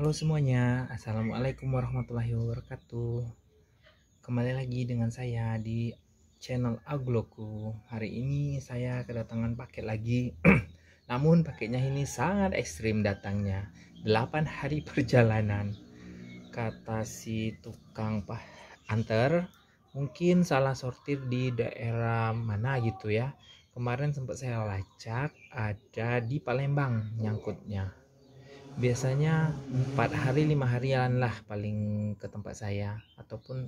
Halo semuanya, Assalamualaikum warahmatullahi wabarakatuh Kembali lagi dengan saya di channel Agloku Hari ini saya kedatangan paket lagi Namun paketnya ini sangat ekstrim datangnya 8 hari perjalanan Kata si tukang pah antar Mungkin salah sortir di daerah mana gitu ya Kemarin sempat saya lacak ada di Palembang nyangkutnya biasanya empat hari lima harian lah paling ke tempat saya ataupun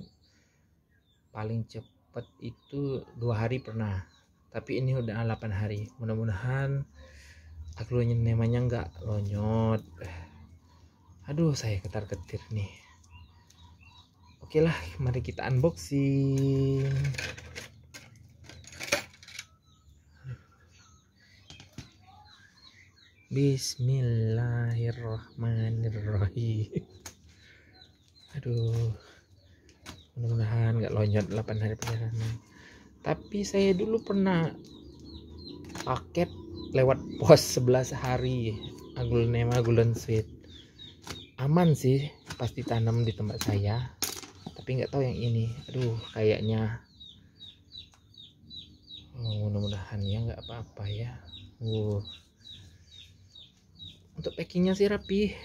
paling cepat itu dua hari pernah tapi ini udah delapan hari mudah-mudahan aku namanya nggak lonyot aduh saya ketar ketir nih oke lah mari kita unboxing Bismillahirrahmanirrahim. Aduh. Mudah-mudahan gak lonjot 8 hari perjalanan. Tapi saya dulu pernah paket lewat pos 11 hari agulnema gulon sweet. Aman sih, pasti tanam di tempat saya. Tapi nggak tahu yang ini. Aduh, kayaknya oh, mudah-mudahan ya nggak apa-apa ya. Uh untuk packingnya sih rapi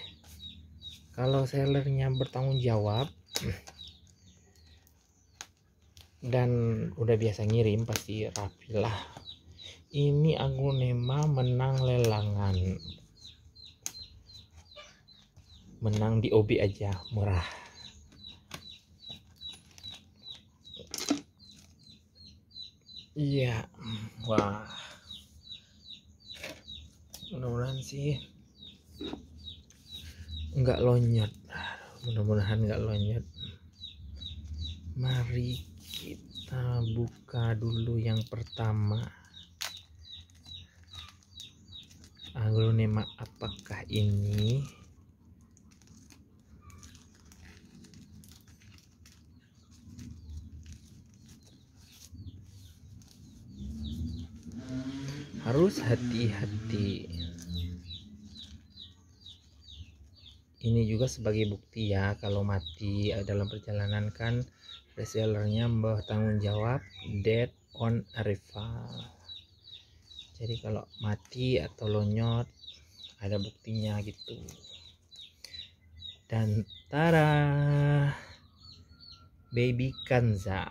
kalau sellernya bertanggung jawab dan udah biasa ngirim pasti rapi lah ini Agunema menang lelangan menang di OB aja murah iya wah mudah-mudahan sih nggak lonyot mudah-mudahan nggak lonyot mari kita buka dulu yang pertama aglonema apakah ini harus hati-hati ini juga sebagai bukti ya kalau mati eh, dalam perjalanan kan resellernya bertanggung jawab dead on arrival jadi kalau mati atau lonyot ada buktinya gitu dan tara baby kanza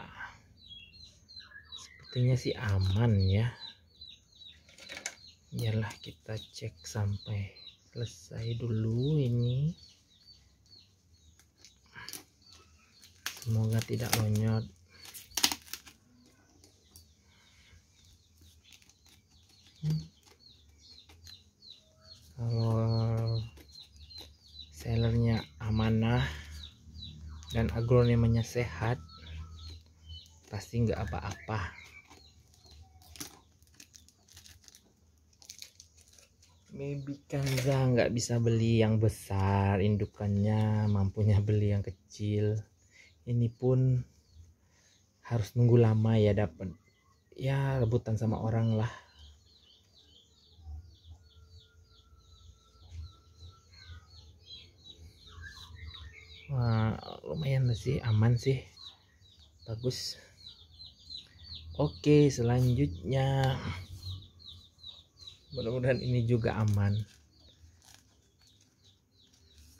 sepertinya sih aman ya biarlah kita cek sampai selesai dulu ini semoga tidak lonyot kalau sellernya amanah dan agronomenya sehat pasti nggak apa-apa maybe Kanza nggak bisa beli yang besar indukannya mampunya beli yang kecil ini pun harus nunggu lama ya dapat ya rebutan sama orang lah Wah, lumayan sih aman sih bagus oke selanjutnya mudah-mudahan ini juga aman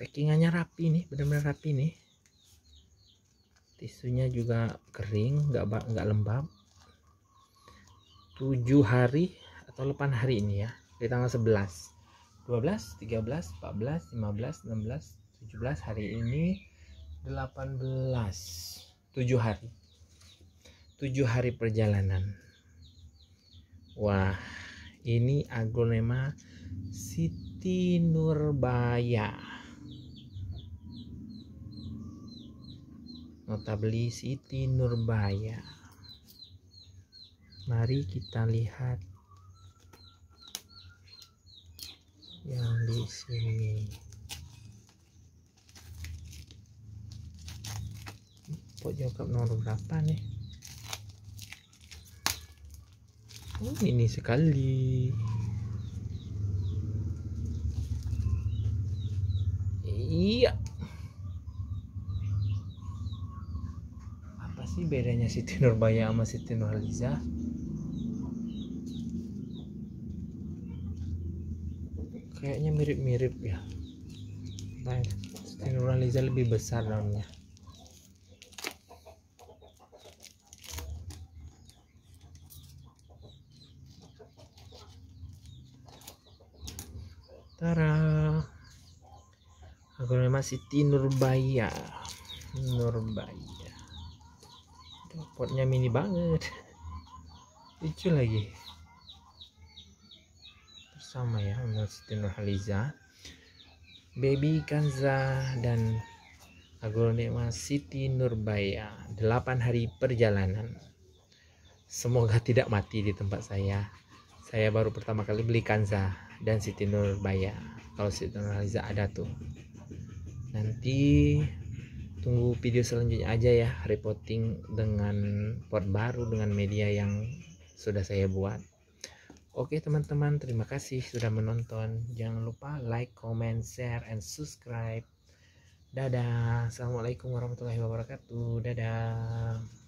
packingannya rapi nih benar-benar rapi nih tisunya juga kering nggak nggak lembab 7 hari atau 8 hari ini ya di tanggal 11 12 13 14 15 16 17 hari ini 18 7 hari 7 hari perjalanan wah ini aglonema Siti Nurbaya notabli Siti Nurbaya mari kita lihat yang di sini pojok nomor berapa nih oh ini sekali iya apa sih bedanya Siti Nurbaya sama Siti Nurhaliza kayaknya mirip-mirip ya nah Siti Nurhaliza lebih besar daunnya Tara. Aku Siti Nurbaya. Nurbaya. Potnya mini banget. Lucu lagi. Bersama ya untuk Siti Nurhaliza. Baby Kanza dan Agronema Siti Nurbaya 8 hari perjalanan Semoga tidak mati di tempat saya Saya baru pertama kali beli Kanza dan Siti Nurbaya kalau Siti Nurhaliza ada tuh nanti tunggu video selanjutnya aja ya reporting dengan port baru dengan media yang sudah saya buat oke teman-teman terima kasih sudah menonton jangan lupa like comment share and subscribe dadah assalamualaikum warahmatullahi wabarakatuh dadah